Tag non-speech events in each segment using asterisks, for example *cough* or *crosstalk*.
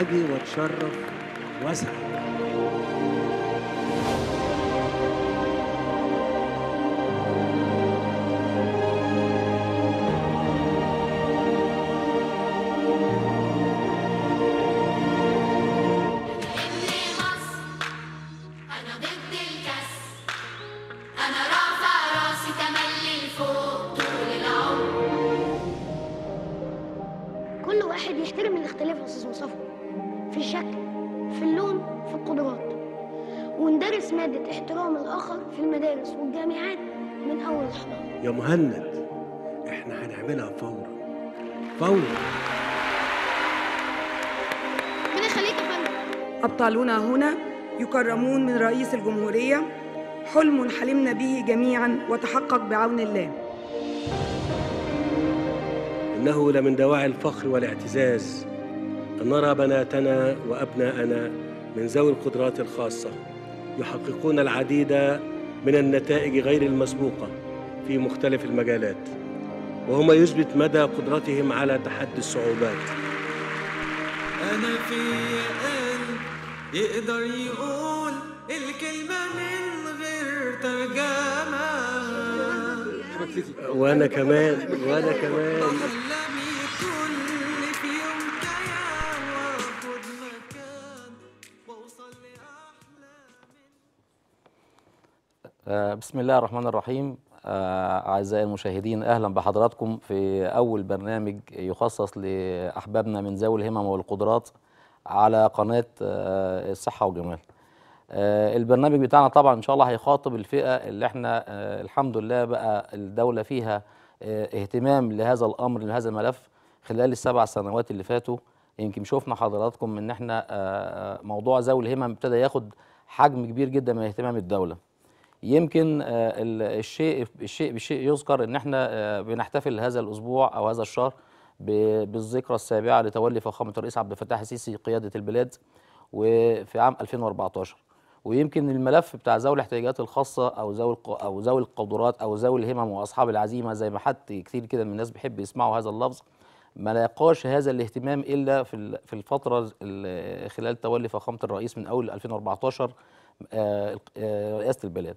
أجي وأتشرف وأسعد يا مهند احنا هنعملها فورا فورا ربنا يخليك يا فندم أبطالنا هنا يكرمون من رئيس الجمهورية حلم حلمنا به جميعا وتحقق بعون الله إنه لمن دواعي الفخر والاعتزاز أن نرى بناتنا وأبناءنا من ذوي القدرات الخاصة يحققون العديد من النتائج غير المسبوقة في مختلف المجالات وهما يثبت مدى قدرتهم على تحدي الصعوبات أنا في قلب يقدر يقول الكلمة من غير ترجمة وأنا كمان وأنا كمان آه، بسم الله الرحمن الرحيم آه، أعزائي المشاهدين أهلا بحضراتكم في أول برنامج يخصص لأحبابنا من ذوي الهمم والقدرات على قناة آه، الصحة والجمال آه، البرنامج بتاعنا طبعا إن شاء الله هيخاطب الفئة اللي احنا الحمد لله بقى الدولة فيها اهتمام لهذا الأمر لهذا الملف خلال السبع سنوات اللي فاتوا يمكن شفنا حضراتكم ان احنا موضوع ذوي الهمم ابتدى ياخد حجم كبير جدا من اهتمام الدوله يمكن آه، الشيء الشيء بالشيء يذكر ان احنا آه، بنحتفل هذا الاسبوع او هذا الشهر بالذكرى السابعه لتولي فخامه الرئيس عبد الفتاح السيسي قياده البلاد وفي عام 2014 ويمكن الملف بتاع ذوي الاحتياجات الخاصه او ذوي او ذوي القدرات او ذوي الهمم واصحاب العزيمه زي ما حد كتير كده من الناس بيحب يسمعوا هذا اللفظ ما لاقاش هذا الاهتمام الا في في الفتره خلال تولي فخامه الرئيس من اول 2014 آه، آه، رئاسه البلاد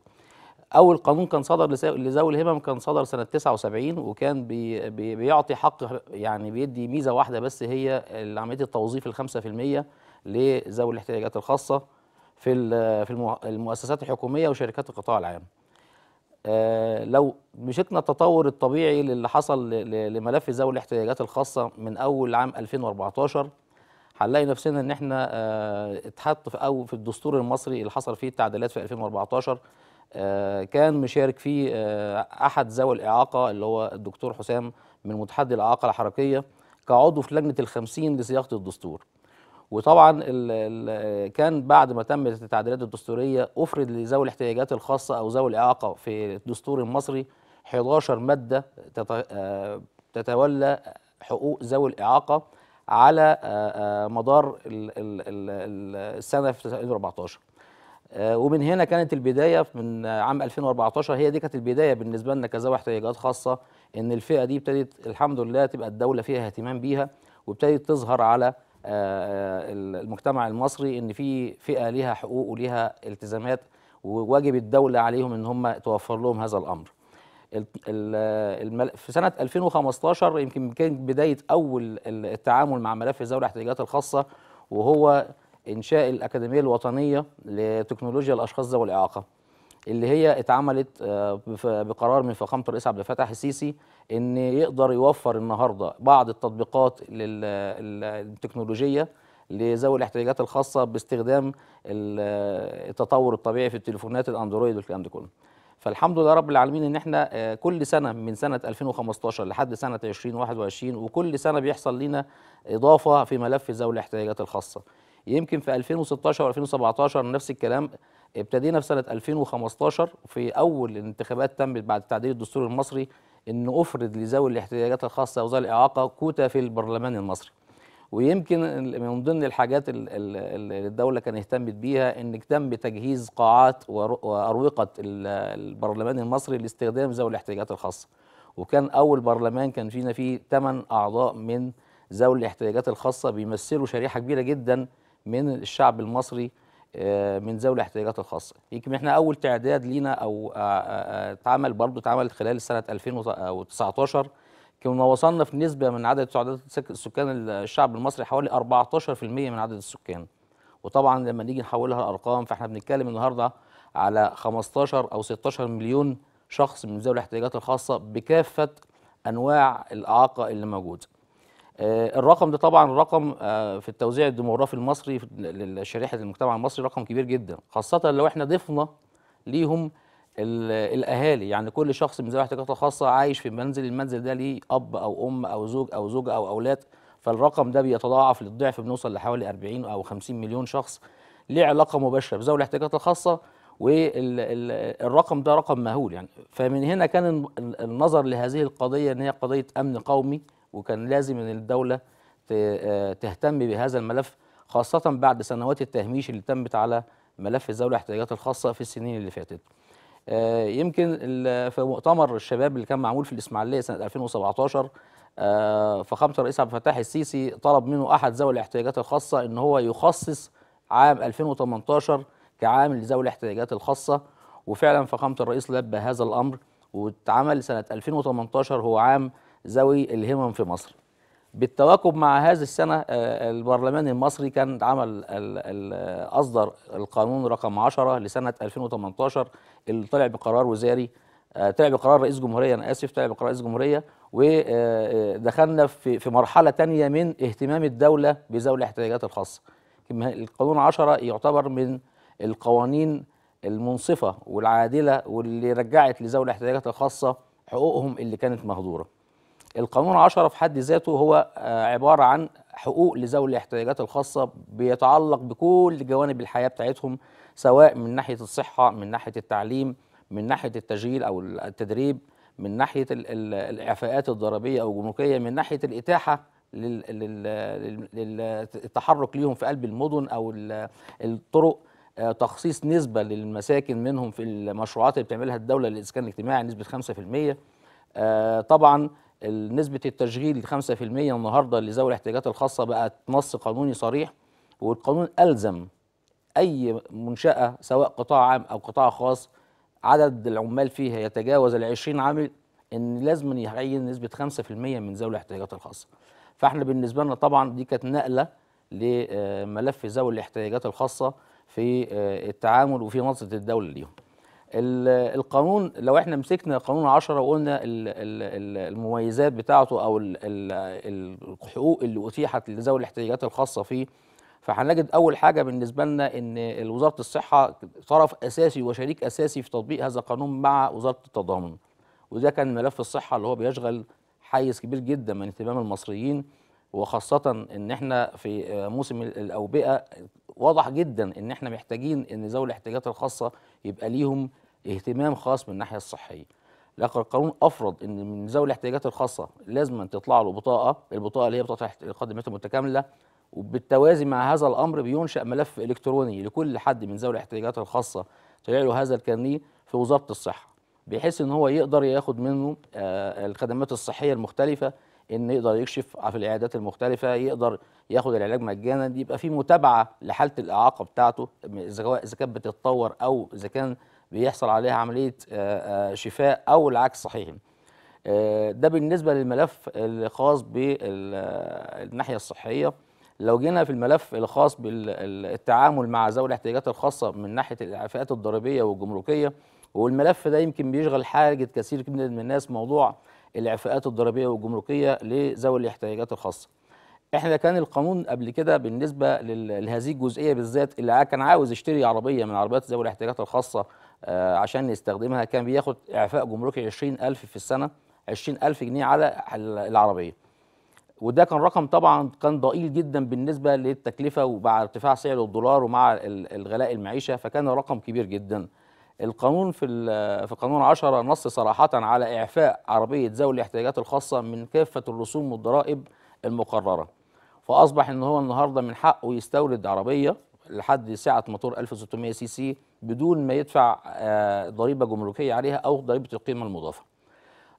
اول قانون كان صدر لذوي الهمم كان صدر سنه 79 وكان بي بيعطي حق يعني بيدي ميزه واحده بس هي عمليه التوظيف ال 5% لذوي الاحتياجات الخاصه في في المؤسسات الحكوميه وشركات القطاع العام. آه، لو مشيتنا التطور الطبيعي للي حصل لملف ذوي الاحتياجات الخاصه من اول عام 2014 هنلاقي نفسنا ان احنا آه، اتحط في او في الدستور المصري اللي حصل فيه التعديلات في 2014 آه، كان مشارك فيه آه، احد ذوي الاعاقه اللي هو الدكتور حسام من متحدي الاعاقه الحركيه كعضو في لجنه الخمسين لصياغه الدستور وطبعا الـ الـ كان بعد ما تمت التعديلات الدستوريه افرد لذوي الاحتياجات الخاصه او ذوي الاعاقه في الدستور المصري 11 ماده تتولى حقوق ذوي الاعاقه على آه، آه، مدار السنه في 2014 آه، ومن هنا كانت البدايه من عام 2014 هي دي كانت البدايه بالنسبه لنا كذا احتياجات خاصه ان الفئه دي ابتدت الحمد لله تبقى الدوله فيها اهتمام بيها وابتدت تظهر على المجتمع المصري ان في فئه ليها حقوق وليها التزامات وواجب الدوله عليهم ان هم توفر لهم هذا الامر في سنه 2015 يمكن كانت بدايه اول التعامل مع ملف ذوي الاحتياجات الخاصه وهو انشاء الاكاديميه الوطنيه لتكنولوجيا الاشخاص ذوي الاعاقه اللي هي اتعملت آه، بقرار من فخامه الرئيس عبد الفتاح السيسي ان يقدر يوفر النهارده بعض التطبيقات التكنولوجيه لذوي الاحتياجات الخاصه باستخدام التطور الطبيعي في التليفونات الاندرويد والكلام ده كله فالحمد لله رب العالمين ان احنا آه، كل سنه من سنه 2015 لحد سنه 2021 وكل سنه بيحصل لنا اضافه في ملف ذوي الاحتياجات الخاصه يمكن في 2016 و2017 نفس الكلام ابتدينا في سنه 2015 في اول انتخابات تمت بعد تعديل الدستور المصري ان افرض لذوي الاحتياجات الخاصه وذوي الاعاقه كوتا في البرلمان المصري ويمكن من ضمن الحاجات اللي الدولة كان اهتمت بيها ان تم تجهيز قاعات وأروقة البرلمان المصري لاستخدام ذوي الاحتياجات الخاصة وكان أول برلمان كان فينا فيه 8 أعضاء من ذوي الاحتياجات الخاصة بيمثلوا شريحة كبيرة جدا من الشعب المصري آه، من ذوي الاحتياجات الخاصة يمكن احنا أول تعداد لينا أو آه، آه، اتعمل برضه اتعمل خلال سنة 2019 كما وصلنا في نسبه من عدد تعداد السكان الشعب المصري حوالي 14% من عدد السكان وطبعا لما نيجي نحولها لارقام فاحنا بنتكلم النهارده على 15 او 16 مليون شخص من ذوي الاحتياجات الخاصه بكافه انواع الاعاقه اللي موجوده آه، الرقم ده طبعا رقم آه، في التوزيع الديموغرافي المصري لشريحه المجتمع المصري رقم كبير جدا خاصه لو احنا ضفنا ليهم الاهالي يعني كل شخص من ذوي احتياجات خاصه عايش في منزل المنزل ده ليه اب او ام او زوج او زوجه او اولاد فالرقم ده بيتضاعف للضعف بنوصل لحوالي 40 او 50 مليون شخص ليه علاقه مباشره بذوي الاحتياجات الخاصه والرقم ده رقم مهول يعني فمن هنا كان النظر لهذه القضيه ان هي قضيه امن قومي وكان لازم ان الدوله آه، تهتم بهذا الملف خاصه بعد سنوات التهميش اللي تمت على ملف ذوي الاحتياجات الخاصه في السنين اللي فاتت آه، يمكن في مؤتمر الشباب اللي كان معمول في الإسماعيلية سنة 2017 آه، فخامة الرئيس عبد الفتاح السيسي طلب منه أحد ذوي الاحتياجات الخاصة إن هو يخصص عام 2018 كعام لذوي الاحتياجات الخاصة وفعلا فخامة الرئيس لبى هذا الأمر واتعمل سنة 2018 هو عام ذوي الهمم في مصر بالتواكب مع هذه السنة آه، البرلمان المصري كان عمل أصدر القانون رقم 10 لسنة 2018 اللي طلع بقرار وزاري آه، طلع بقرار رئيس جمهوريه انا اسف طلع بقرار رئيس جمهوريه ودخلنا آه، آه، في في مرحله ثانيه من اهتمام الدوله بذوي الاحتياجات الخاصه القانون 10 يعتبر من القوانين المنصفه والعادله واللي رجعت لذوي الاحتياجات الخاصه حقوقهم اللي كانت مهدوره القانون 10 في حد ذاته هو عباره عن حقوق لذوي الاحتياجات الخاصه بيتعلق بكل جوانب الحياه بتاعتهم سواء من ناحيه الصحه من ناحيه التعليم من ناحيه التشغيل او التدريب من ناحيه الاعفاءات الضريبيه او الجمركيه من ناحيه الاتاحه للتحرك ليهم في قلب المدن او الطرق آه، تخصيص نسبه للمساكن منهم في المشروعات اللي بتعملها الدوله للاسكان الاجتماعي نسبه 5% آه، طبعا نسبة التشغيل 5% النهارده لذوي الاحتياجات الخاصة بقت نص قانوني صريح والقانون ألزم اي منشاه سواء قطاع عام او قطاع خاص عدد العمال فيها يتجاوز ال 20 عامل ان لازم يعين نسبه 5% من ذوي الاحتياجات الخاصه. فاحنا بالنسبه لنا طبعا دي كانت نقله لملف آه، ذوي الاحتياجات الخاصه في آه، التعامل وفي نظره الدوله ليهم. القانون لو احنا مسكنا قانون 10 وقلنا المميزات بتاعته او الحقوق اللي اتيحت لذوي الاحتياجات الخاصه فيه فهنجد اول حاجه بالنسبه لنا ان وزاره الصحه طرف اساسي وشريك اساسي في تطبيق هذا القانون مع وزاره التضامن وده كان ملف الصحه اللي هو بيشغل حيز كبير جدا من اهتمام المصريين وخاصه ان احنا في موسم الاوبئه واضح جدا ان احنا محتاجين ان ذوي الاحتياجات الخاصه يبقى ليهم اهتمام خاص من الناحيه الصحيه لكن القانون افرض ان من ذوي الاحتياجات الخاصه لازم تطلع له بطاقه البطاقه اللي هي بطاقه الخدمات المتكامله وبالتوازي مع هذا الامر بينشا ملف الكتروني لكل حد من ذوي الاحتياجات الخاصه تلاقي له هذا الكارنيه في وزاره الصحه بحيث ان هو يقدر ياخد منه آه، الخدمات الصحيه المختلفه ان يقدر يكشف في العيادات المختلفه يقدر ياخد العلاج مجانا يبقى في متابعه لحاله الاعاقه بتاعته اذا كانت بتتطور او اذا كان بيحصل عليها عمليه آه، آه، شفاء او العكس صحيح ده بالنسبه للملف الخاص بالناحيه الصحيه لو جينا في الملف الخاص بالتعامل مع ذوي الاحتياجات الخاصه من ناحيه الاعفاءات الضريبيه والجمركيه والملف ده يمكن بيشغل حاجه كثير من الناس موضوع الاعفاءات الضريبيه والجمركيه لذوي الاحتياجات الخاصه. احنا كان القانون قبل كده بالنسبه لهذه الجزئيه بالذات اللي كان عاوز يشتري عربيه من عربيات ذوي الاحتياجات الخاصه آه، عشان يستخدمها كان بياخد اعفاء جمركي 20000 في السنه 20000 جنيه على العربيه. وده كان رقم طبعا كان ضئيل جدا بالنسبه للتكلفه ومع ارتفاع سعر الدولار ومع الغلاء المعيشه فكان رقم كبير جدا. القانون في في قانون 10 نص صراحه على اعفاء عربيه ذوي الاحتياجات الخاصه من كافه الرسوم والضرائب المقرره. فاصبح ان هو النهارده من حقه يستورد عربيه لحد سعه موتور 1600 سي سي بدون ما يدفع آه، ضريبه جمركيه عليها او ضريبه القيمه المضافه.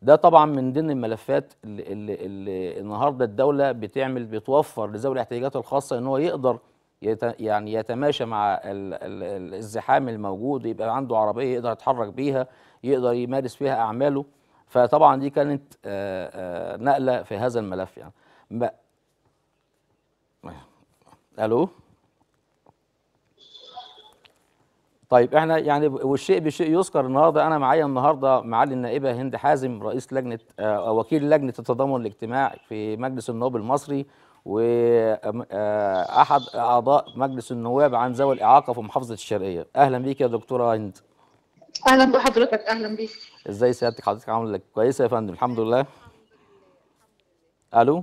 ده طبعا من ضمن الملفات اللي, اللي, اللي النهارده الدوله بتعمل بتوفر لذوي الاحتياجات الخاصه ان هو يقدر يت يعني يتماشى مع ال ال الزحام الموجود يبقى عنده عربيه يقدر يتحرك بيها يقدر يمارس فيها اعماله فطبعا دي كانت آآ آآ نقله في هذا الملف يعني الو طيب احنا يعني والشيء بشيء يذكر النهارده انا معايا النهارده معالي النائبه هند حازم رئيس لجنه آه، وكيل لجنه التضامن الاجتماعي في مجلس النواب المصري واحد آه، اعضاء مجلس النواب عن ذوي الاعاقه في محافظه الشرقيه اهلا بيك يا دكتوره هند اهلا بحضرتك اهلا بيك ازاي سيادتك حضرتك عامله كويسه يا فندم الحمد لله الو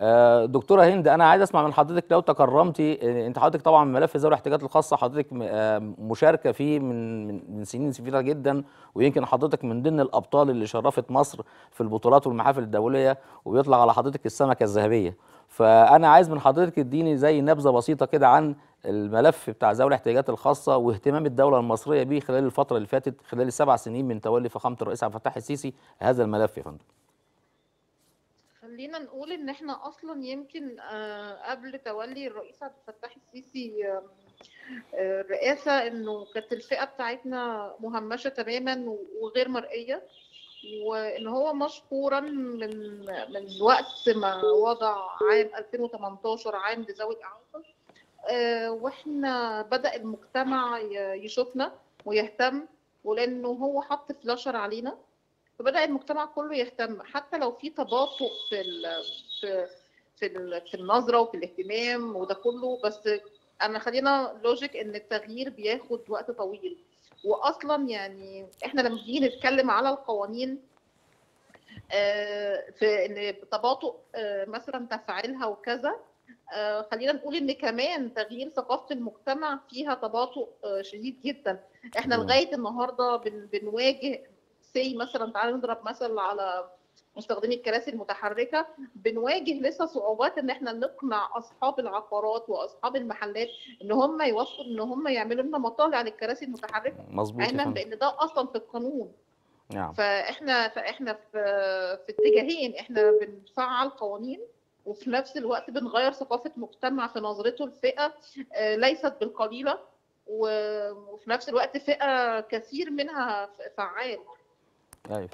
آه، دكتوره هند انا عايز اسمع من حضرتك لو تكرمتي آه، انت حضرتك طبعا ملف ذوي الاحتياجات الخاصه حضرتك آه، مشاركه فيه من من سنين كبيره جدا ويمكن حضرتك من ضمن الابطال اللي شرفت مصر في البطولات والمحافل الدوليه وبيطلع على حضرتك السمكه الذهبيه فانا عايز من حضرتك تديني زي نبذه بسيطه كده عن الملف بتاع ذوي الاحتياجات الخاصه واهتمام الدوله المصريه به خلال الفتره اللي فاتت خلال السبع سنين من تولي فخامه الرئيس عبد الفتاح السيسي هذا الملف يا فندم خلينا نقول ان احنا اصلا يمكن آه، قبل تولي الرئيس عبد الفتاح السيسي الرئاسه آه، آه، انه كانت الفئه بتاعتنا مهمشه تماما وغير مرئيه وان هو مشكورا من من وقت ما وضع عام 2018 عام لذوي الاعاقه واحنا بدا المجتمع يشوفنا ويهتم ولانه هو حط فلاشر علينا فبدا المجتمع كله يهتم حتى لو في تباطؤ في الـ في في, في النظره وفي الاهتمام وده كله بس انا خلينا لوجيك ان التغيير بياخد وقت طويل واصلا يعني احنا لما بنيجي نتكلم على القوانين آه، في ان تباطؤ آه، مثلا تفعيلها وكذا آه، خلينا نقول ان كمان تغيير ثقافه المجتمع فيها تباطؤ شديد جدا احنا لغايه النهارده بنواجه سي مثلا تعالى نضرب مثل على مستخدمي الكراسي المتحركه بنواجه لسه صعوبات ان احنا نقنع اصحاب العقارات واصحاب المحلات ان هم يوصلوا ان هم يعملوا لنا مطالع للكراسي المتحركه مظبوط لان ده اصلا في القانون نعم. فاحنا فاحنا في في اتجاهين احنا بنفعل قوانين وفي نفس الوقت بنغير ثقافه مجتمع في نظرته لفئه آه، ليست بالقليله وفي نفس الوقت فئه كثير منها فعال ايوه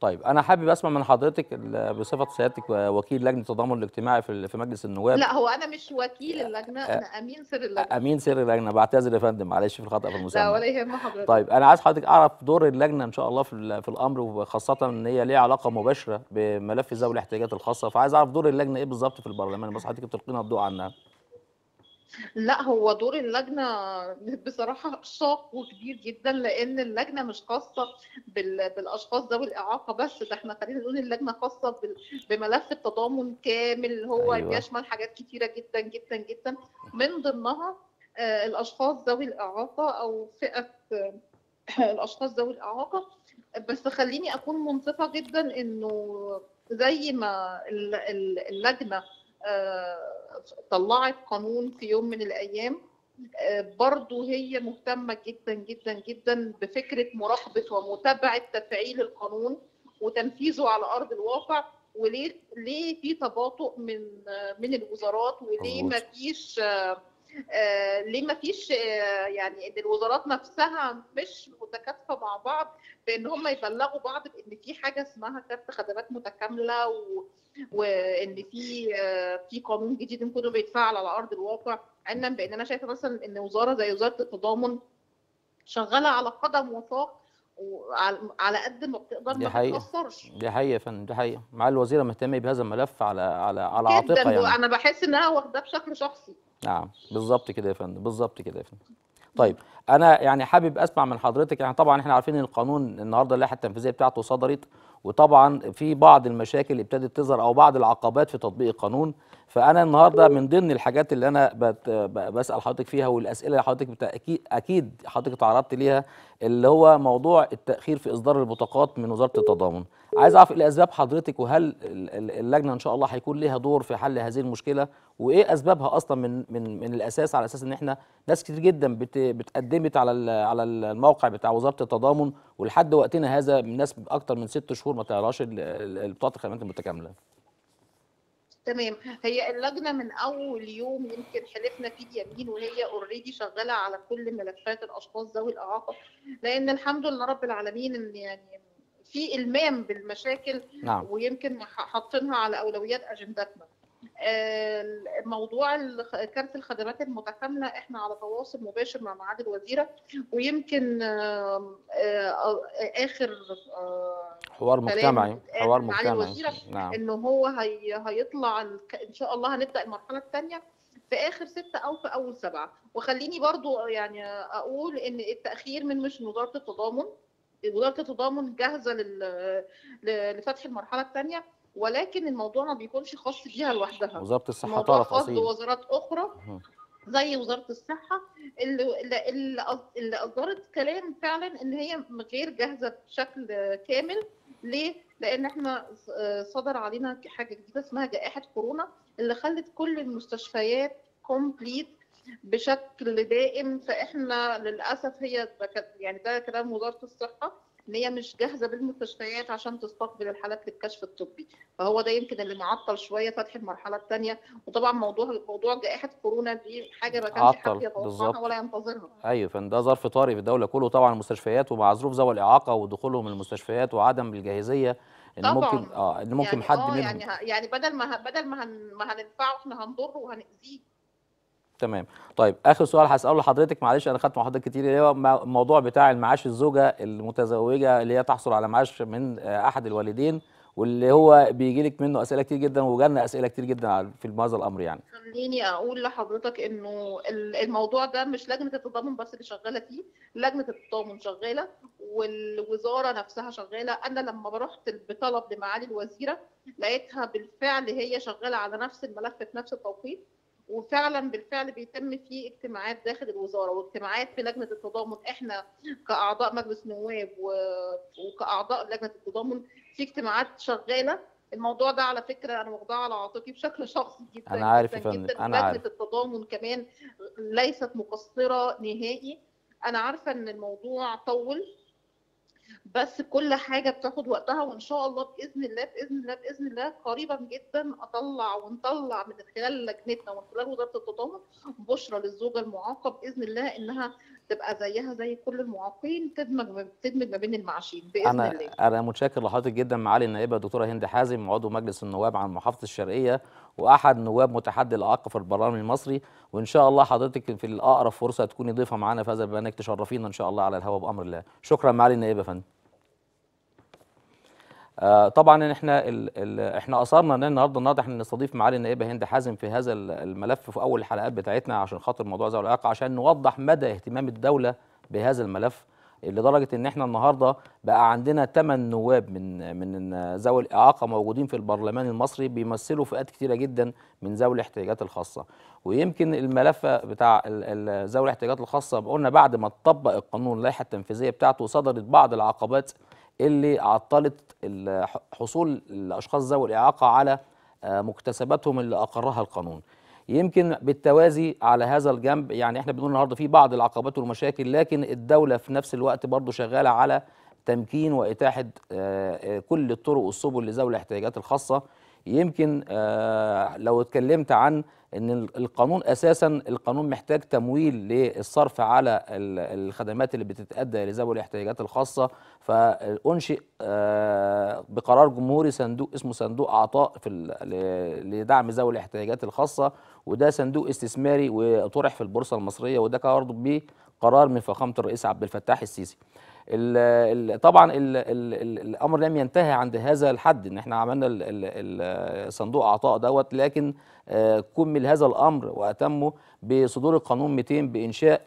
طيب انا حابب اسمع من حضرتك بصفه سيادتك وكيل لجنه التضامن الاجتماعي في في مجلس النواب لا هو انا مش وكيل اللجنه انا امين سر اللجنه امين سر اللجنه بعتذر يا فندم معلش في الخطا في المسمى لا ولا يهم حضرتك طيب انا عايز حضرتك اعرف دور اللجنه ان شاء الله في في الامر وخاصه ان هي ليها علاقه مباشره بملف ذوي الاحتياجات الخاصه فعايز اعرف دور اللجنه ايه بالظبط في البرلمان بس حضرتك بتلقينا الضوء عنها لا هو دور اللجنه بصراحه شاق وكبير جدا لان اللجنه مش خاصه بالاشخاص ذوي الاعاقه بس ده احنا خلينا نقول اللجنه خاصه بملف التضامن كامل هو أيوة. بيشمل حاجات كتيره جدا جدا جدا من ضمنها آه، الاشخاص ذوي الاعاقه او فئه آه، الاشخاص ذوي الاعاقه بس خليني اكون منصفه جدا انه زي ما اللجنه آه، طلعت قانون في يوم من الايام آه، برضو هي مهتمة جدا جدا جدا بفكرة مراقبة ومتابعة تفعيل القانون وتنفيذه على أرض الواقع وليه ليه في تباطؤ من آه، من الوزارات وليه ما فيش آه، ليه ما فيش آه، يعني ان الوزارات نفسها مش متكاتفه مع بعض بان هم يبلغوا بعض بان في حاجه اسمها كارت خدمات متكامله و... وان في آه، في قانون جديد ممكن بيتفعل على ارض الواقع علما بان انا شايفه مثلا ان وزاره زي وزاره التضامن شغاله على قدم وساق على قد ما بتقدر ما تتاثرش دي حقيقه يا فندم دي حقيقه مع الوزيره مهتمه بهذا الملف على على على عاتقها يعني انا بحس انها واخداه بشكل شخصي نعم بالظبط كده يا فندم بالظبط كده يا فندم طيب انا يعني حابب اسمع من حضرتك يعني طبعا احنا عارفين ان القانون النهارده اللائحه التنفيذيه بتاعته صدرت وطبعا في بعض المشاكل ابتدت تظهر او بعض العقبات في تطبيق القانون فانا النهارده من ضمن الحاجات اللي انا بت بسال حضرتك فيها والاسئله اللي حضرتك بتاكيد اكيد حضرتك اتعرضت ليها اللي هو موضوع التاخير في اصدار البطاقات من وزاره التضامن عايز اعرف ايه الاسباب حضرتك وهل اللجنه ان شاء الله هيكون ليها دور في حل هذه المشكله وايه اسبابها اصلا من من من الاساس على اساس ان احنا ناس كتير جدا بت بتقدمت على على الموقع بتاع وزاره التضامن ولحد وقتنا هذا الناس اكتر من ست شهور ما تعرفش البطاقه الخدمات المتكامله تمام هي اللجنه من اول يوم يمكن حلفنا فيه اليمين وهي اوريدي شغاله على كل ملفات الاشخاص ذوي الاعاقه لان الحمد لله رب العالمين ان يعني في المام بالمشاكل نعم. ويمكن حاطينها على اولويات اجندتنا آه، موضوع كارت الخدمات المتكامله احنا على تواصل مباشر مع معالي الوزيره ويمكن آه، آه، اخر حوار مجتمعي حوار مجتمعي نعم. ان هو هي هيطلع ان شاء الله هنبدا المرحله الثانيه في اخر ستة او في اول سبعة وخليني برضو يعني اقول ان التاخير من مش وزاره التضامن وزاره التضامن جاهزه لفتح المرحله الثانيه ولكن الموضوع ما بيكونش خاص بيها لوحدها وزاره الصحه تعرف خاص بوزارات اخرى زي وزاره الصحه اللي اللي اصدرت كلام فعلا ان هي غير جاهزه بشكل كامل ليه؟ لان احنا صدر علينا حاجه جديده اسمها جائحه كورونا اللي خلت كل المستشفيات كومبليت بشكل دائم فاحنا للاسف هي يعني ده كلام وزاره الصحه ان هي مش جاهزه بالمستشفيات عشان تستقبل الحالات للكشف الطبي فهو ده يمكن اللي معطل شويه فتح المرحله الثانيه وطبعا موضوع موضوع جائحه كورونا دي حاجه ما كانش حد يتوقعها ولا ينتظرها ايوه فان ده ظرف طارئ في الدوله كله طبعا المستشفيات ومع ظروف ذوي الاعاقه ودخولهم المستشفيات وعدم الجاهزيه ان طبعا. ممكن اه ان ممكن يعني حد آه، منهم يعني يعني بدل ما بدل ما هن ما هندفعه احنا هنضره وهنأذيه تمام طيب اخر سؤال هساله لحضرتك معلش انا خدت مع حضرتك كتير اللي هو الموضوع بتاع المعاش الزوجه المتزوجه اللي هي تحصل على معاش من آه، احد الوالدين واللي هو بيجي لك منه اسئله كتير جدا وجالنا اسئله كتير جدا في هذا الامر يعني خليني اقول لحضرتك انه الموضوع ده مش لجنه التضامن بس اللي شغاله فيه لجنه التضامن شغاله والوزاره نفسها شغاله انا لما رحت بطلب لمعالي الوزيره لقيتها بالفعل هي شغاله على نفس الملف في نفس التوقيت وفعلا بالفعل بيتم فيه اجتماعات داخل الوزاره واجتماعات في لجنه التضامن احنا كاعضاء مجلس نواب وكاعضاء لجنه التضامن في اجتماعات شغاله الموضوع ده على فكره انا واخداه على عاتقي بشكل شخصي جدا انا عارف جدا, جداً انا لجنه عارف. التضامن كمان ليست مقصره نهائي انا عارفه ان الموضوع طول بس كل حاجة بتاخد وقتها وإن شاء الله بإذن الله بإذن الله بإذن الله قريبا جدا أطلع ونطلع من خلال لجنتنا ومن خلال وزارة التضامن بشرى للزوجة المعاقة بإذن الله إنها تبقى زيها زي كل المعاقين تدمج تدمج ما بين المعاشين بإذن أنا الله أنا متشكر لحضرتك جدا معالي النائبة الدكتورة هند حازم عضو مجلس النواب عن محافظة الشرقية وأحد نواب متحدي الأعاقة في البرلمان المصري وإن شاء الله حضرتك في الأقرب فرصة تكوني ضيفة معانا في هذا البرنامج تشرفينا إن شاء الله على الهواء بأمر الله شكرا معالي النائبة فندم آه، طبعا احنا الـ الـ احنا اثرنا ان النهارده النهارده احنا نستضيف معالي النائبه هند حازم في هذا الملف في اول الحلقات بتاعتنا عشان خاطر موضوع ذوي الاعاقه عشان نوضح مدى اهتمام الدوله بهذا الملف لدرجه ان احنا النهارده بقى عندنا 8 نواب من من ذوي الاعاقه موجودين في البرلمان المصري بيمثلوا فئات كثيره جدا من ذوي الاحتياجات الخاصه ويمكن الملف بتاع ذوي الاحتياجات الخاصه قلنا بعد ما اتطبق القانون اللائحه التنفيذيه بتاعته صدرت بعض العقبات اللي عطلت حصول الاشخاص ذوي الاعاقه على آه، مكتسباتهم اللي اقرها القانون يمكن بالتوازي على هذا الجنب يعني احنا بنقول النهارده في بعض العقبات والمشاكل لكن الدوله في نفس الوقت برضه شغاله على تمكين واتاحه آه، آه، كل الطرق والسبل لذوي الاحتياجات الخاصه يمكن لو اتكلمت عن ان القانون اساسا القانون محتاج تمويل للصرف على الخدمات اللي بتتادى لذوي الاحتياجات الخاصه فانشئ آه، بقرار جمهوري صندوق اسمه صندوق اعطاء في لدعم ذوي الاحتياجات الخاصه وده صندوق استثماري وطرح في البورصه المصريه وده كان برضه بقرار من فخامه الرئيس عبد الفتاح السيسي الـ الـ طبعا الـ الـ الـ الامر لم ينتهي عند هذا الحد ان احنا عملنا الـ الـ الـ صندوق اعطاء دوت لكن كمل هذا الأمر وأتمه بصدور القانون 200 بإنشاء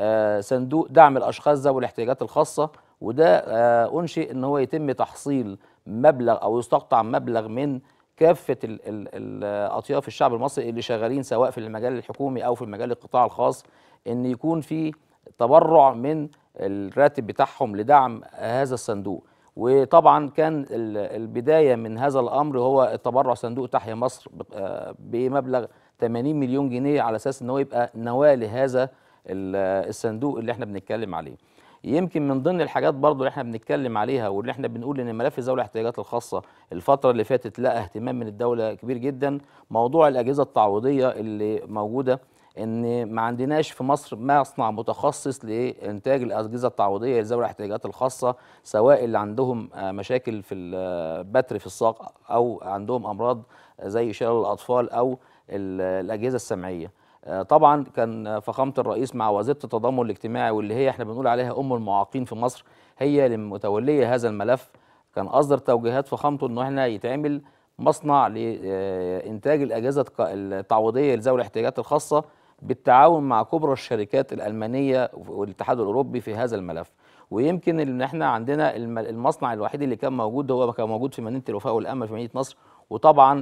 آه، صندوق دعم الأشخاص ذوي الاحتياجات الخاصة وده آه، أنشئ إن هو يتم تحصيل مبلغ أو يستقطع مبلغ من كافة الاطياف آه، الشعب المصري اللي شغالين سواء في المجال الحكومي أو في المجال القطاع الخاص إن يكون في تبرع من الراتب بتاعهم لدعم هذا الصندوق وطبعا كان البدايه من هذا الامر هو التبرع صندوق تحيا مصر آه، بمبلغ 80 مليون جنيه على اساس ان هو يبقى نواه لهذا الصندوق اللي احنا بنتكلم عليه يمكن من ضمن الحاجات برضو اللي احنا بنتكلم عليها واللي احنا بنقول ان ملف ذوي الاحتياجات الخاصه الفتره اللي فاتت لقى اهتمام من الدوله كبير جدا موضوع الاجهزه التعويضيه اللي موجوده ان ما عندناش في مصر مصنع متخصص لانتاج الاجهزه التعويضيه لذوي الاحتياجات الخاصه سواء اللي عندهم آه، مشاكل في البتر آه، في الساق او عندهم امراض زي شلل الاطفال او الاجهزه السمعيه آه، طبعا كان فخامه الرئيس مع وزيره التضامن الاجتماعي واللي هي احنا بنقول عليها ام المعاقين في مصر هي المتوليه هذا الملف كان اصدر توجيهات فخامته انه احنا يتعمل مصنع لانتاج الاجهزه التعويضيه لذوي الاحتياجات الخاصه بالتعاون مع كبرى الشركات الألمانية والاتحاد الأوروبي في هذا الملف ويمكن ان احنا عندنا المصنع الوحيد اللي كان موجود هو كان موجود في مدينه الوفاء والامل في مدينه نصر وطبعا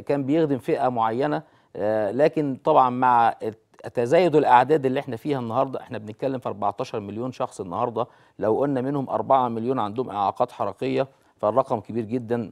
كان بيخدم فئه معينه آه، لكن طبعا مع تزايد الاعداد اللي احنا فيها النهارده احنا بنتكلم في 14 مليون شخص النهارده لو قلنا منهم 4 مليون عندهم اعاقات حركيه فالرقم كبير جدا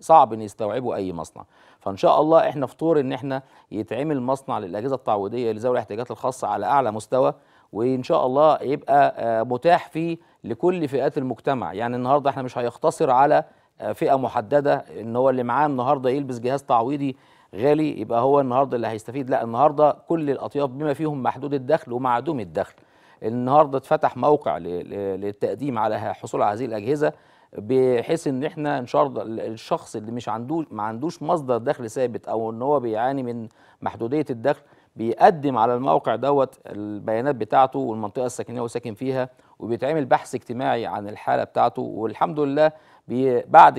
صعب ان يستوعبه اي مصنع فان شاء الله احنا في طور ان احنا يتعمل مصنع للاجهزه التعويضيه لذوي الاحتياجات الخاصه على اعلى مستوى وان شاء الله يبقى آه، متاح فيه لكل فئات المجتمع يعني النهارده احنا مش هيقتصر على آه، فئه محدده ان هو اللي معاه النهارده يلبس جهاز تعويضي غالي يبقى هو النهارده اللي هيستفيد لا النهارده كل الاطياف بما فيهم محدود الدخل ومعدوم الدخل النهارده اتفتح موقع للتقديم على حصول على هذه الاجهزه بحيث ان احنا ان شاء الله الشخص اللي مش عندوش ما عندوش مصدر دخل ثابت او ان هو بيعاني من محدوديه الدخل بيقدم على الموقع دوت البيانات بتاعته والمنطقه السكنيه وساكن فيها وبيتعمل بحث اجتماعي عن الحاله بتاعته والحمد لله بعد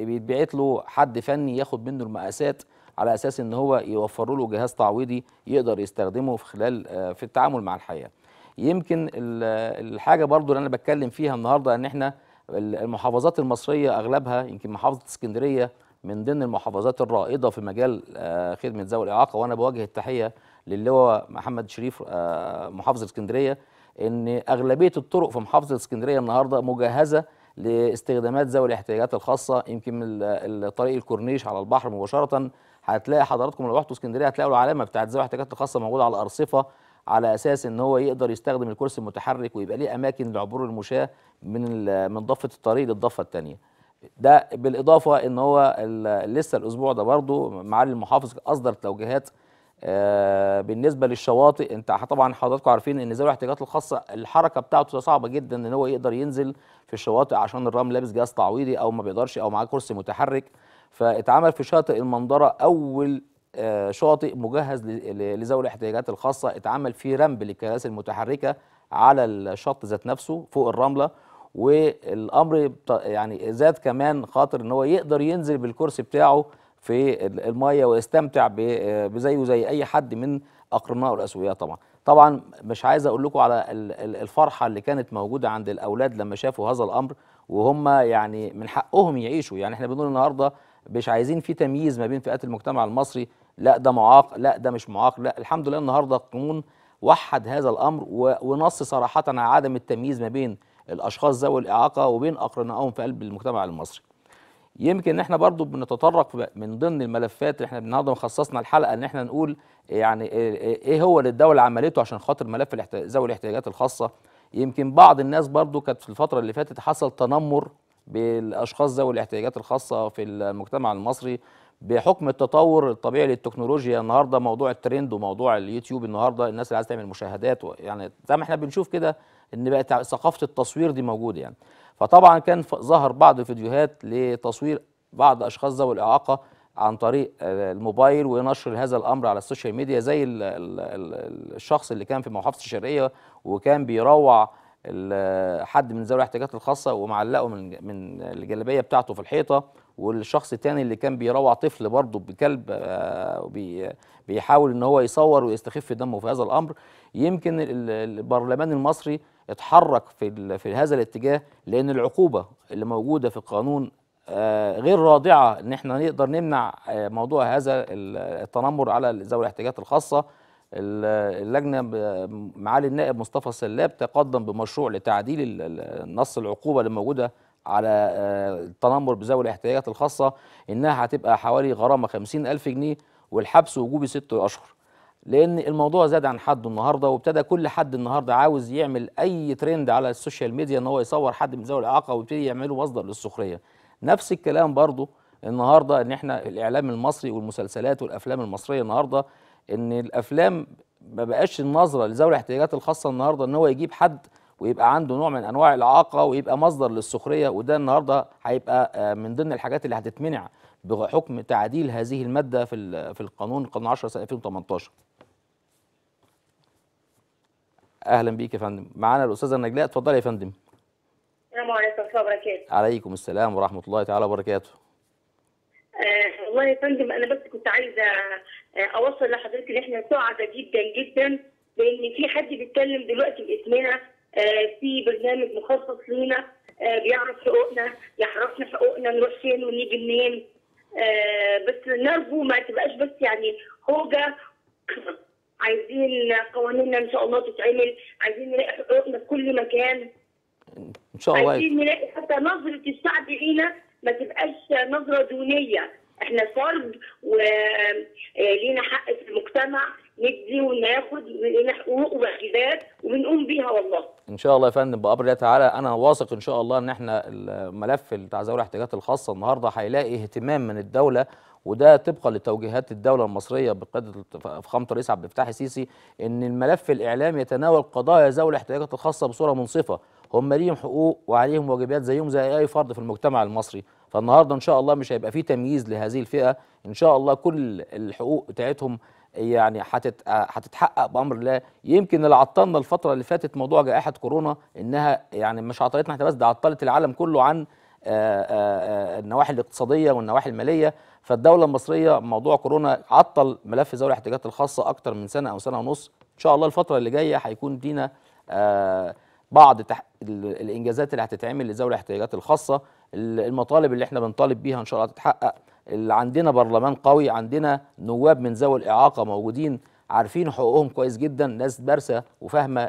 بيتبعت له حد فني ياخد منه المقاسات على اساس ان هو يوفر له جهاز تعويضي يقدر يستخدمه في خلال آه، في التعامل مع الحياه. يمكن الحاجه برضو اللي انا بتكلم فيها النهارده ان احنا المحافظات المصرية أغلبها يمكن محافظة اسكندرية من ضمن المحافظات الرائدة في مجال آه، خدمة ذوي الإعاقة وأنا بوجه التحية للواء محمد شريف آه، محافظ اسكندرية إن أغلبية الطرق في محافظة اسكندرية النهاردة مجهزة لاستخدامات ذوي الاحتياجات الخاصة يمكن طريق الكورنيش على البحر مباشرة هتلاقي حضراتكم لو رحتوا اسكندرية هتلاقوا العلامة بتاعت ذوي الاحتياجات الخاصة موجودة على الأرصفة على اساس ان هو يقدر يستخدم الكرسي المتحرك ويبقى ليه اماكن لعبور المشاه من من ضفه الطريق للضفه الثانيه ده بالاضافه ان هو لسه الاسبوع ده برضو معالي المحافظ اصدر توجيهات آه، بالنسبه للشواطئ انت طبعا حضراتكم عارفين ان ذوي الاحتياجات الخاصه الحركه بتاعته صعبه جدا ان هو يقدر ينزل في الشواطئ عشان الرمل لابس جهاز تعويضي او ما بيقدرش او معاه كرسي متحرك فاتعمل في شاطئ المنظره اول آه، شاطئ مجهز لذوي الاحتياجات الخاصه اتعمل فيه رمب للكراسي المتحركه على الشط ذات نفسه فوق الرمله والامر يعني زاد كمان خاطر ان هو يقدر ينزل بالكرسي بتاعه في الميه ويستمتع آه، بزيه زي اي حد من اقرنائه الاسوياء طبعا طبعا مش عايز اقول لكم على الفرحه اللي كانت موجوده عند الاولاد لما شافوا هذا الامر وهم يعني من حقهم يعيشوا يعني احنا بنقول النهارده مش عايزين في تمييز ما بين فئات المجتمع المصري لا ده معاق لا ده مش معاق لا الحمد لله النهارده القانون وحد هذا الامر ونص صراحه على عدم التمييز ما بين الاشخاص ذوي الاعاقه وبين اقرنائهم في قلب المجتمع المصري. يمكن احنا برضو بنتطرق من ضمن الملفات اللي احنا النهارده خصصنا الحلقه ان احنا نقول يعني إيه،, إيه،, ايه هو اللي الدوله عملته عشان خاطر ملف ذوي الاحتياجات الخاصه يمكن بعض الناس برضو كانت في الفتره اللي فاتت حصل تنمر بالاشخاص ذوي الاحتياجات الخاصه في المجتمع المصري بحكم التطور الطبيعي للتكنولوجيا النهارده موضوع الترند وموضوع اليوتيوب النهارده الناس اللي عايزه تعمل مشاهدات يعني زي ما احنا بنشوف كده ان بقت ثقافه التصوير دي موجوده يعني فطبعا كان ظهر بعض الفيديوهات لتصوير بعض اشخاص ذوي الاعاقه عن طريق الموبايل ونشر هذا الامر على السوشيال ميديا زي الشخص اللي كان في محافظه الشرقيه وكان بيروع حد من ذوي الاحتياجات الخاصه ومعلقه من من الجلابيه بتاعته في الحيطه والشخص الثاني اللي كان بيروع طفل برضه بكلب آه، بيحاول ان هو يصور ويستخف دمه في هذا الامر يمكن البرلمان المصري اتحرك في في هذا الاتجاه لان العقوبه اللي موجوده في القانون آه، غير راضعه ان احنا نقدر نمنع آه، موضوع هذا التنمر على ذوي الاحتياجات الخاصه اللجنه معالي النائب مصطفى سلاب تقدم بمشروع لتعديل نص العقوبه اللي موجوده على آه، التنمر بذوي الاحتياجات الخاصه انها هتبقى حوالي غرامه ألف جنيه والحبس وجوبي ست اشهر لان الموضوع زاد عن حده النهارده وابتدى كل حد النهارده عاوز يعمل اي ترند على السوشيال ميديا ان هو يصور حد من ذوي الاعاقه ويبتدي يعمله مصدر للسخريه نفس الكلام برضو النهارده ان احنا الاعلام المصري والمسلسلات والافلام المصريه النهارده ان الافلام ما بقاش النظره لذوي الاحتياجات الخاصه النهارده ان هو يجيب حد ويبقى عنده نوع من انواع الاعاقه ويبقى مصدر للسخريه وده النهارده هيبقى آه، من ضمن الحاجات اللي هتتمنع بحكم تعديل هذه الماده في في القانون القانون 10 سنه 2018 اهلا بيك يا فندم معانا الاستاذه نجلاء اتفضلي يا فندم السلام عليكم ورحمه الله وبركاته عليكم السلام ورحمه الله تعالى وبركاته آه، والله يا فندم انا بس كنت عايزه آه، اوصل لحضرتك ان احنا سعداء جدا جدا بان في حد بيتكلم دلوقتي باسمنا آه، في برنامج مخصص لينا آه، بيعرف حقوقنا يعرفنا حقوقنا نروح فين ونيجي منين آه، بس نرجو ما تبقاش بس يعني هوجه *coughs* عايزين قوانيننا ان شاء الله تتعمل عايزين نلاقي حقوقنا في كل مكان ان شاء الله عايزين نلاقي حتى نظره الشعب لينا ما تبقاش نظره دونيه احنا فرد ولينا حق في المجتمع ندي وناخد من حقوق واجبات وبنقوم بيها والله ان شاء الله يا فندم بامر الله تعالى انا واثق ان شاء الله ان احنا الملف بتاع ذوي الاحتياجات الخاصه النهارده هيلاقي اهتمام من الدوله وده طبقا لتوجيهات الدوله المصريه بقياده فخامه الرئيس عبد الفتاح السيسي ان الملف الاعلامي يتناول قضايا ذوي الاحتياجات الخاصه بصوره منصفه هم ليهم حقوق وعليهم واجبات زيهم زي اي فرد في المجتمع المصري فالنهارده ان شاء الله مش هيبقى في تمييز لهذه الفئه ان شاء الله كل الحقوق بتاعتهم يعني هتتحقق آه، بامر الله يمكن اللي عطلنا الفتره اللي فاتت موضوع جائحه كورونا انها يعني مش عطلتنا احنا بس ده عطلت العالم كله عن آه، آه، النواحي الاقتصاديه والنواحي الماليه فالدوله المصريه موضوع كورونا عطل ملف ذوي الاحتياجات الخاصه اكتر من سنه او سنه ونص ان شاء الله الفتره اللي جايه هيكون لينا بعض الانجازات اللي هتتعمل لذوي الاحتياجات الخاصه المطالب اللي احنا بنطالب بيها ان شاء الله هتتحقق اللي عندنا برلمان قوي عندنا نواب من ذوي الإعاقة موجودين عارفين حقوقهم كويس جدا ناس دارسة وفاهمة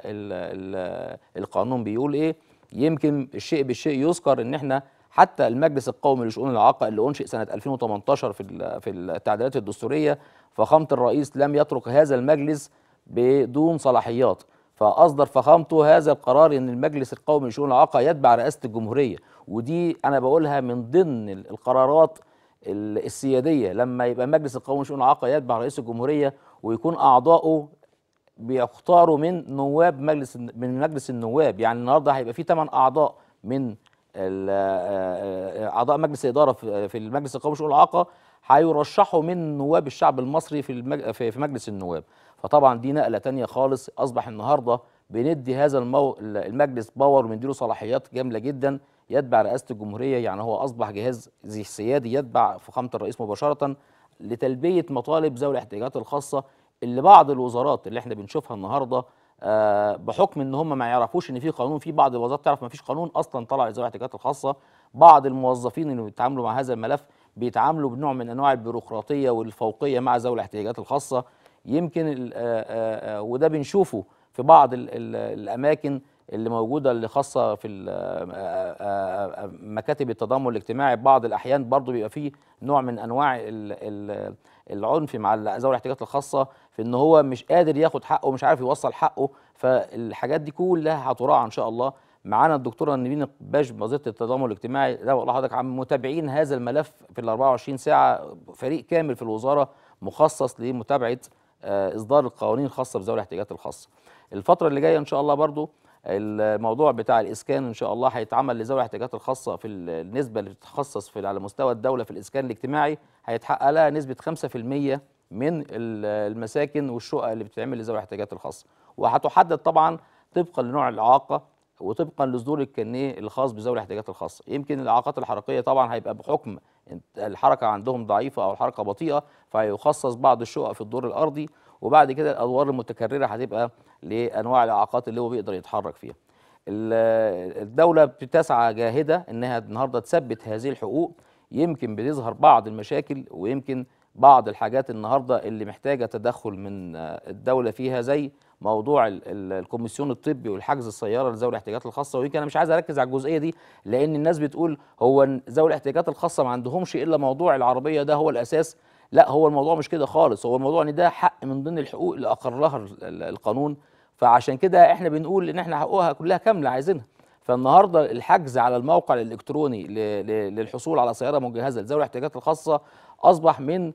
القانون بيقول إيه يمكن الشيء بالشيء يذكر إن إحنا حتى المجلس القومي لشؤون الإعاقة اللي أنشئ سنة 2018 في في التعديلات الدستورية فخامة الرئيس لم يترك هذا المجلس بدون صلاحيات فأصدر فخامته هذا القرار إن المجلس القومي لشؤون الإعاقة يتبع رئاسة الجمهورية ودي أنا بقولها من ضمن القرارات السياديه لما يبقى مجلس القومي شؤون العقا يتبع رئيس الجمهوريه ويكون اعضائه بيختاروا من نواب مجلس من مجلس النواب يعني النهارده هيبقى في ثمان اعضاء من آه، آه، آه، اعضاء مجلس الاداره في المجلس القومي شؤون العقا هيرشحوا من نواب الشعب المصري في المج... في مجلس النواب فطبعا دي نقله ثانيه خالص اصبح النهارده بندي هذا المو... المجلس باور وبنديله صلاحيات جامله جدا يتبع رئاسة الجمهورية يعني هو أصبح جهاز سيادي يتبع فخامة الرئيس مباشرة لتلبية مطالب ذوي الاحتياجات الخاصة اللي بعض الوزارات اللي احنا بنشوفها النهارده آه، بحكم ان هم ما يعرفوش ان في قانون في بعض الوزارات تعرف ما فيش قانون اصلا طلع لذوي الاحتياجات الخاصه بعض الموظفين اللي بيتعاملوا مع هذا الملف بيتعاملوا بنوع من انواع البيروقراطيه والفوقيه مع ذوي الاحتياجات الخاصه يمكن آه، آه، وده بنشوفه في بعض الاماكن اللي موجوده اللي خاصه في آه، آه، آه، مكاتب التضامن الاجتماعي بعض الاحيان برضو بيبقى فيه نوع من انواع العنف مع ذوي الاحتياجات الخاصه في ان هو مش قادر ياخد حقه مش عارف يوصل حقه فالحاجات دي كلها هتراعى ان شاء الله معانا الدكتوره نبيل باش نظيره التضامن الاجتماعي ده والله حضرتك عم متابعين هذا الملف في ال 24 ساعه فريق كامل في الوزاره مخصص لمتابعه اصدار القوانين الخاصه بذوي الاحتياجات الخاصه الفتره اللي جايه ان شاء الله برضو الموضوع بتاع الاسكان ان شاء الله هيتعمل لذوي الاحتياجات الخاصه في النسبه اللي بتتخصص في على مستوى الدوله في الاسكان الاجتماعي هيتحقق لها نسبه 5% من المساكن والشقق اللي بتتعمل لذوي الاحتياجات الخاصه وهتحدد طبعا طبقا لنوع الاعاقه وطبقا لصدور الكنيه الخاص بذوي الاحتياجات الخاصه يمكن الاعاقات الحركيه طبعا هيبقى بحكم الحركه عندهم ضعيفه او الحركه بطيئه فيخصص بعض الشقق في الدور الارضي وبعد كده الادوار المتكرره هتبقى لانواع الاعاقات اللي هو بيقدر يتحرك فيها الدوله بتسعى جاهده انها النهارده تثبت هذه الحقوق يمكن بتظهر بعض المشاكل ويمكن بعض الحاجات النهارده اللي محتاجه تدخل من الدوله فيها زي موضوع الكوميسيون الطبي والحجز السياره لذوي الاحتياجات الخاصه ويمكن انا مش عايز اركز على الجزئيه دي لان الناس بتقول هو ذوي الاحتياجات الخاصه ما عندهمش الا موضوع العربيه ده هو الاساس لا هو الموضوع مش كده خالص هو الموضوع ان ده حق من ضمن الحقوق اللي اقرها القانون فعشان كده احنا بنقول ان احنا حقوقها كلها كامله عايزينها فالنهارده الحجز على الموقع الالكتروني للحصول على سياره مجهزه لذوي الاحتياجات الخاصه اصبح من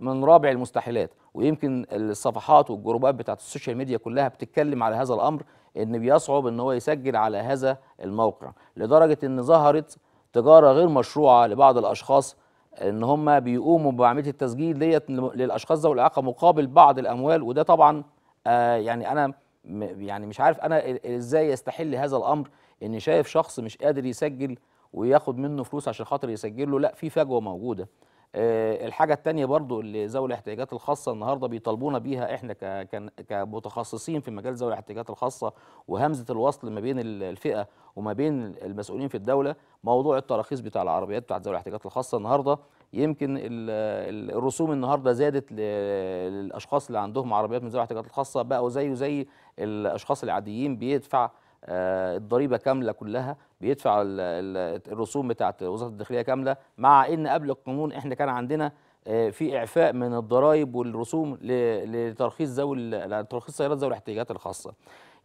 من رابع المستحيلات ويمكن الصفحات والجروبات بتاعت السوشيال ميديا كلها بتتكلم على هذا الامر ان بيصعب ان هو يسجل على هذا الموقع لدرجه ان ظهرت تجاره غير مشروعه لبعض الاشخاص ان هم بيقوموا بعمليه التسجيل ديت للاشخاص ذوي الاعاقه مقابل بعض الاموال وده طبعا آه يعني انا يعني مش عارف انا ازاي يستحل هذا الامر ان شايف شخص مش قادر يسجل وياخد منه فلوس عشان خاطر يسجل له لا في فجوه موجوده آه، الحاجه الثانيه برضو اللي ذوي الاحتياجات الخاصه النهارده بيطالبونا بيها احنا كمتخصصين في مجال ذوي الاحتياجات الخاصه وهمزه الوصل ما بين الفئه وما بين المسؤولين في الدوله موضوع التراخيص بتاع العربيات بتاعت ذوي الاحتياجات الخاصه النهارده يمكن الرسوم النهارده زادت للاشخاص اللي عندهم عربيات من ذوي الاحتياجات الخاصه بقوا زيه زي الاشخاص العاديين بيدفع آه، الضريبه كامله كلها بيدفع الرسوم بتاعه وزاره الداخليه كامله مع ان قبل القانون احنا كان عندنا آه، في اعفاء من الضرائب والرسوم لترخيص ذوي ترخيص سيارات ذوي الاحتياجات الخاصه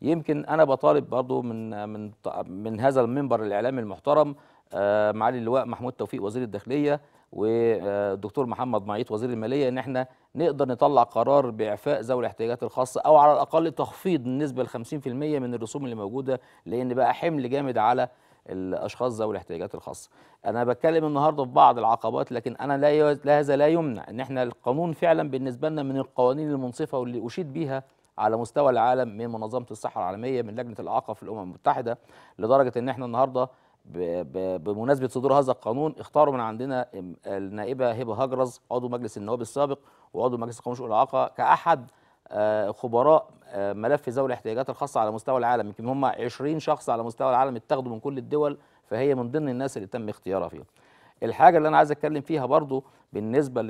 يمكن انا بطالب برضو من من من هذا المنبر الاعلامي المحترم آه، معالي اللواء محمود توفيق وزير الداخليه والدكتور محمد معيط وزير الماليه ان احنا نقدر نطلع قرار باعفاء ذوي الاحتياجات الخاصه او على الاقل تخفيض النسبه ل 50% من الرسوم اللي موجوده لان بقى حمل جامد على الاشخاص ذوي الاحتياجات الخاصه. انا بتكلم النهارده في بعض العقبات لكن انا لا لا هذا لا يمنع ان احنا القانون فعلا بالنسبه لنا من القوانين المنصفه واللي اشيد بيها على مستوى العالم من منظمه الصحه العالميه من لجنه الاعاقه في الامم المتحده لدرجه ان احنا النهارده بمناسبه صدور هذا القانون اختاروا من عندنا النائبه هبه هجرز عضو مجلس النواب السابق وعضو مجلس القومية الاعاقه كاحد آه، خبراء آه، ملف ذوي الاحتياجات الخاصه على مستوى العالم يمكن هم 20 شخص على مستوى العالم اتخذوا من كل الدول فهي من ضمن الناس اللي تم اختيارها فيها الحاجه اللي انا عايز اتكلم فيها برضو بالنسبه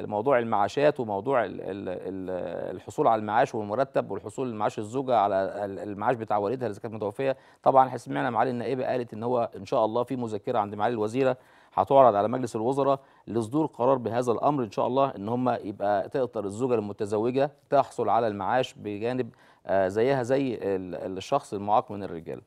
لموضوع المعاشات وموضوع الحصول على المعاش والمرتب والحصول المعاش الزوجه على المعاش بتاع والدها اللي كانت متوفيه طبعا احنا سمعنا معالي النائبه قالت ان هو ان شاء الله في مذكره عند معالي الوزيره هتعرض على مجلس الوزراء لصدور قرار بهذا الامر ان شاء الله ان هم يبقى تقدر الزوجه المتزوجه تحصل على المعاش بجانب آه، زيها زي الشخص المعاق من الرجاله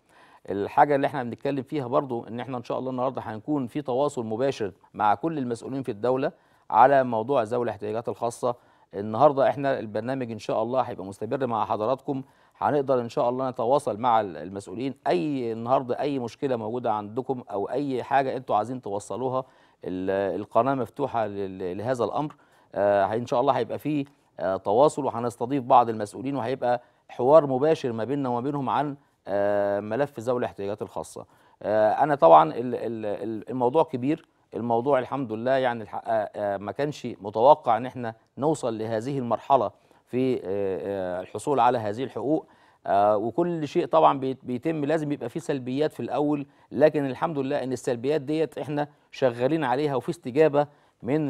الحاجه اللي احنا بنتكلم فيها برضو ان احنا ان شاء الله النهارده هنكون في تواصل مباشر مع كل المسؤولين في الدوله على موضوع ذوي الاحتياجات الخاصه النهارده احنا البرنامج ان شاء الله هيبقى مستمر مع حضراتكم هنقدر ان شاء الله نتواصل مع المسؤولين اي النهارده اي مشكله موجوده عندكم او اي حاجه انتوا عايزين توصلوها القناه مفتوحه لهذا الامر آه ان شاء الله هيبقى في آه تواصل وهنستضيف بعض المسؤولين وهيبقى حوار مباشر ما بيننا وما بينهم عن آه، ملف ذوي الاحتياجات الخاصه آه، انا طبعا الموضوع كبير الموضوع الحمد لله يعني آه، ما كانش متوقع ان احنا نوصل لهذه المرحله في الحصول على هذه الحقوق وكل شيء طبعا بيتم لازم يبقى فيه سلبيات في الاول لكن الحمد لله ان السلبيات ديت احنا شغالين عليها وفي استجابه من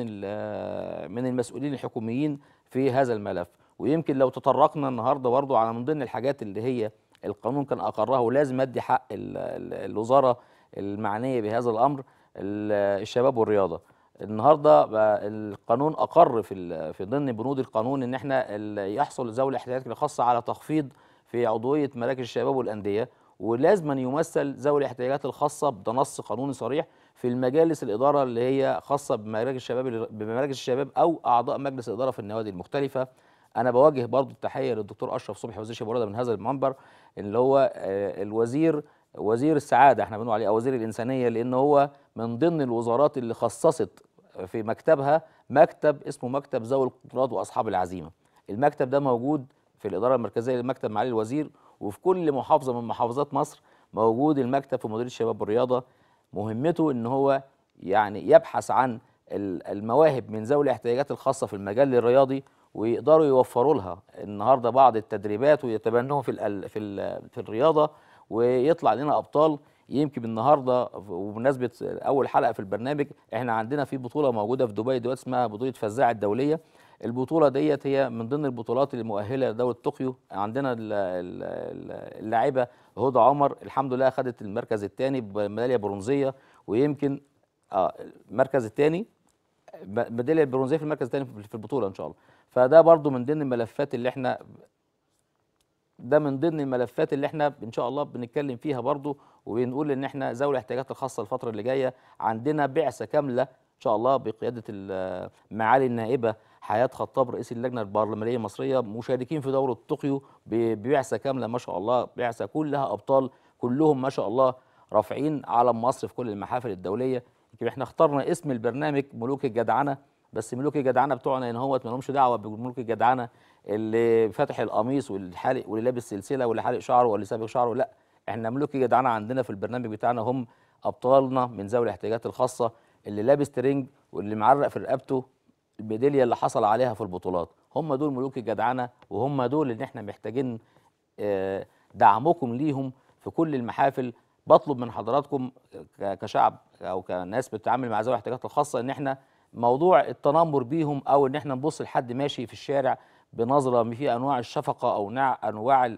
من المسؤولين الحكوميين في هذا الملف ويمكن لو تطرقنا النهارده برضه على من ضمن الحاجات اللي هي القانون كان اقره لازم ادي حق الوزاره المعنيه بهذا الامر الشباب والرياضه النهارده القانون اقر في في ضمن بنود القانون ان احنا يحصل ذوي الاحتياجات الخاصه على تخفيض في عضويه مراكز الشباب والانديه ولازما يمثل ذوي الاحتياجات الخاصه ده نص قانوني صريح في المجالس الاداره اللي هي خاصه بمراكز الشباب بمراكز الشباب او اعضاء مجلس الاداره في النوادي المختلفه انا بوجه برضو التحيه للدكتور اشرف صبحي وزير الشباب من هذا المنبر اللي هو آه، الوزير وزير السعاده احنا بنقول عليه او وزير الانسانيه لان هو من ضمن الوزارات اللي خصصت في مكتبها مكتب اسمه مكتب ذوي القدرات واصحاب العزيمه المكتب ده موجود في الاداره المركزيه لمكتب معالي الوزير وفي كل محافظه من محافظات مصر موجود المكتب في مديريه الشباب والرياضه مهمته ان هو يعني يبحث عن المواهب من ذوي الاحتياجات الخاصه في المجال الرياضي ويقدروا يوفروا لها النهارده بعض التدريبات ويتبنوها في في في الرياضه ويطلع لنا ابطال يمكن النهارده وبمناسبه اول حلقه في البرنامج احنا عندنا في بطوله موجوده في دبي دلوقتي اسمها بطوله فزاعه الدوليه البطوله ديت هي من ضمن البطولات المؤهله لدوله طوكيو عندنا اللاعبه هدى عمر الحمد لله خدت المركز الثاني بميداليه برونزيه ويمكن آه، المركز الثاني الميداليه البرونزيه في المركز الثاني في البطوله ان شاء الله فده برضو من ضمن الملفات اللي احنا ده من ضمن الملفات اللي احنا ان شاء الله بنتكلم فيها برضو وبنقول ان احنا ذوي الاحتياجات الخاصه الفتره اللي جايه عندنا بعثه كامله ان شاء الله بقياده معالي النائبه حياه خطاب رئيس اللجنه البرلمانيه المصريه مشاركين في دوره طوكيو ببعثه كامله ما شاء الله بعثه كلها ابطال كلهم ما شاء الله رافعين علم مصر في كل المحافل الدوليه يبقى احنا اخترنا اسم البرنامج ملوك الجدعنه بس ملوك الجدعنه بتوعنا هنا هو ما لهمش دعوه بملوك الجدعنه اللي فاتح القميص واللي حالق واللي لابس سلسله واللي حالق شعره واللي سابق شعره لا احنا ملوك الجدعنه عندنا في البرنامج بتاعنا هم ابطالنا من ذوي الاحتياجات الخاصه اللي لابس ترنج واللي معرق في رقبته الميداليه اللي حصل عليها في البطولات هم دول ملوك الجدعنه وهم دول اللي احنا محتاجين آه، دعمكم ليهم في كل المحافل بطلب من حضراتكم كشعب او كناس بتتعامل مع ذوي الاحتياجات الخاصه ان احنا موضوع التنمر بيهم او ان احنا نبص لحد ماشي في الشارع بنظره في انواع الشفقه او انواع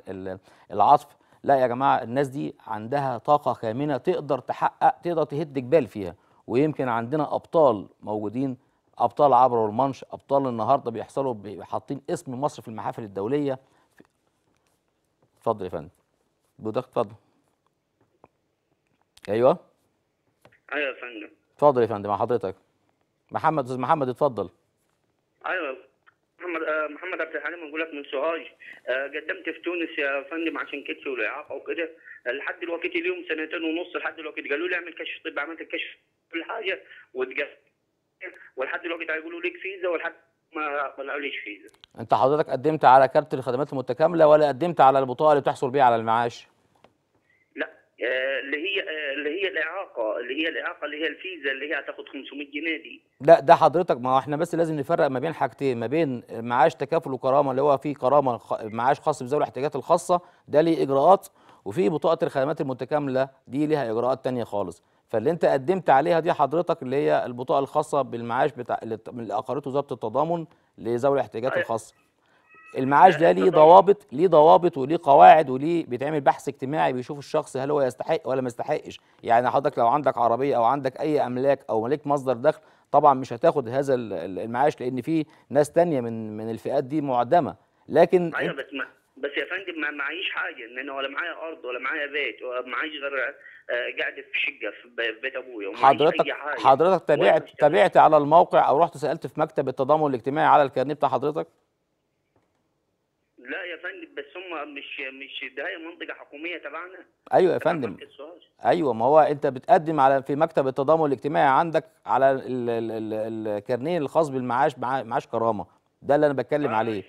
العطف لا يا جماعه الناس دي عندها طاقه كامنه تقدر تحقق تقدر تهد جبال فيها ويمكن عندنا ابطال موجودين ابطال عبر المنش ابطال النهارده بيحصلوا حاطين اسم مصر في المحافل الدوليه اتفضل يا فندم بودك اتفضل ايوه ايوه يا فندم اتفضل يا فندم مع حضرتك محمد استاذ محمد اتفضل ايوه محمد آه، محمد عبد الحليم بقول لك من سوهاج آه، قدمت في تونس يا فندم عشان كتفي والاعاقه وكده لحد دلوقتي اليوم سنتين ونص لحد دلوقتي قالوا لي اعمل كشف طب عملت الكشف كل حاجه واتقفل ولحد دلوقتي هيقولوا ليك فيزا ولحد ما طلعوليش فيزا انت حضرتك قدمت على كارت الخدمات المتكامله ولا قدمت على البطاقه اللي بتحصل بيها على المعاش؟ آه، اللي هي آه، اللي هي الاعاقه اللي هي الاعاقه اللي هي الفيزا اللي هي هتاخد 500 جنيه دي لا ده حضرتك ما هو احنا بس لازم نفرق ما بين حاجتين ما بين معاش تكافل وكرامه اللي هو فيه كرامه معاش خاص بذوي الاحتياجات الخاصه ده ليه اجراءات وفي بطاقه الخدمات المتكامله دي ليها اجراءات تانية خالص فاللي انت قدمت عليها دي حضرتك اللي هي البطاقه الخاصه بالمعاش بتاع اللي اقرته وزاره التضامن لذوي الاحتياجات طيب. الخاصه المعاش ده ليه ضوابط ليه ضوابط وليه قواعد وليه بيتعمل بحث اجتماعي بيشوف الشخص هل هو يستحق ولا ما يستحقش يعني حضرتك لو عندك عربيه او عندك اي املاك او مالك مصدر دخل طبعا مش هتاخد هذا المعاش لان في ناس تانية من من الفئات دي معدمه لكن ايوه بس ما بس يا فندم ما معيش حاجه ان انا ولا معايا ارض ولا معايا بيت ولا معيش غير آه، قاعد في شقه في بيت ابويا حضرتك حضرتك تابعت تابعت على الموقع او رحت سالت في مكتب التضامن الاجتماعي على الكارنيه بتاع حضرتك؟ لا يا فندم بس هم مش مش ده هي منطقه حكوميه تبعنا ايوه يا فندم ايوه ما هو انت بتقدم على في مكتب التضامن الاجتماعي عندك على الكارنيه الخاص بالمعاش معاش كرامه ده اللي انا بتكلم عليه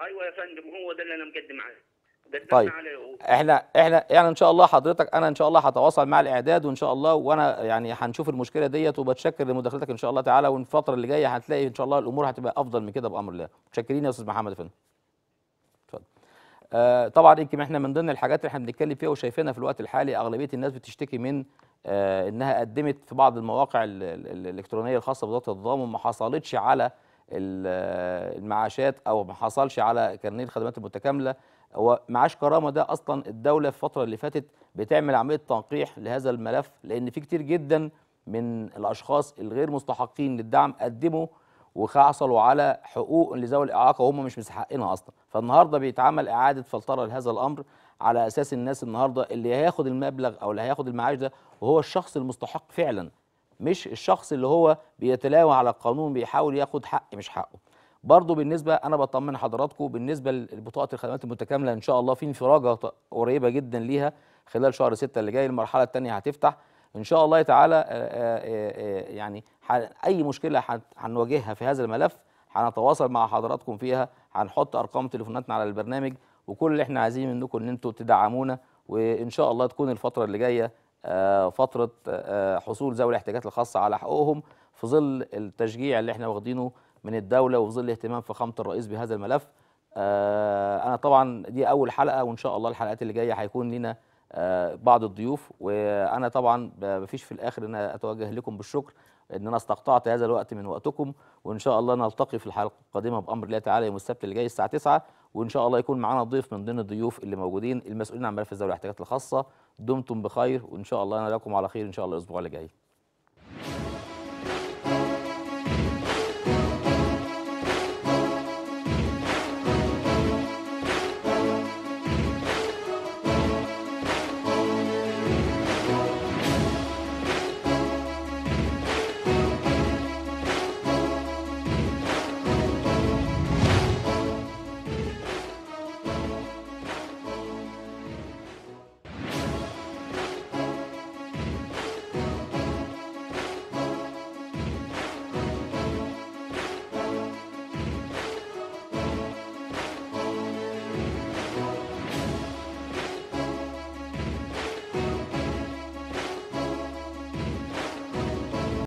ايوه يا فندم هو ده اللي انا مقدم عليه طيب احنا احنا يعني ان شاء الله حضرتك انا ان شاء الله هتواصل مع الاعداد وان شاء الله وانا يعني هنشوف المشكله ديت وبتشكر لمداخلتك ان شاء الله تعالى والفتره اللي جايه هتلاقي ان شاء الله الامور هتبقى افضل من كده بامر الله متشكرين يا استاذ محمد فندم آه، طبعا يمكن احنا من ضمن الحاجات اللي احنا بنتكلم فيها وشايفينها في الوقت الحالي اغلبيه الناس بتشتكي من آه، انها قدمت في بعض المواقع الالكترونيه الخاصه بوزاره التضامن ما حصلتش على آه، المعاشات او ما حصلش على كارنيه الخدمات المتكامله هو معاش كرامه ده اصلا الدوله في الفتره اللي فاتت بتعمل عمليه تنقيح لهذا الملف لان في كتير جدا من الاشخاص الغير مستحقين للدعم قدموا وحصلوا على حقوق لذوي الاعاقه وهم مش مستحقينها اصلا فالنهارده بيتعمل اعاده فلتره لهذا الامر على اساس الناس النهارده اللي هياخد المبلغ او اللي هياخد المعاش ده وهو الشخص المستحق فعلا مش الشخص اللي هو بيتلاوى على القانون بيحاول ياخد حق مش حقه برضه بالنسبه انا بطمن حضراتكم بالنسبه لبطاقه الخدمات المتكامله ان شاء الله في انفراجه قريبه جدا ليها خلال شهر 6 اللي جاي المرحله الثانيه هتفتح ان شاء الله تعالى آه، آه، آه، يعني اي مشكله هنواجهها في هذا الملف هنتواصل مع حضراتكم فيها هنحط ارقام تليفوناتنا على البرنامج وكل اللي احنا عايزين منكم ان انتم تدعمونا وان شاء الله تكون الفتره اللي جايه فتره حصول ذوي الاحتياجات الخاصه على حقوقهم في ظل التشجيع اللي احنا واخدينه من الدوله وفي ظل اهتمام فخامه الرئيس بهذا الملف انا طبعا دي اول حلقه وان شاء الله الحلقات اللي جايه هيكون لنا بعض الضيوف وانا طبعا مفيش في الاخر ان اتوجه لكم بالشكر ان انا استقطعت هذا الوقت من وقتكم وان شاء الله نلتقي في الحلقه القادمه بامر الله تعالى يوم السبت اللي جاي الساعه 9 وان شاء الله يكون معانا ضيف من ضمن الضيوف اللي موجودين المسؤولين عن ملف الزوجه والاحتياجات الخاصه دمتم بخير وان شاء الله نراكم على خير ان شاء الله الاسبوع اللي جاي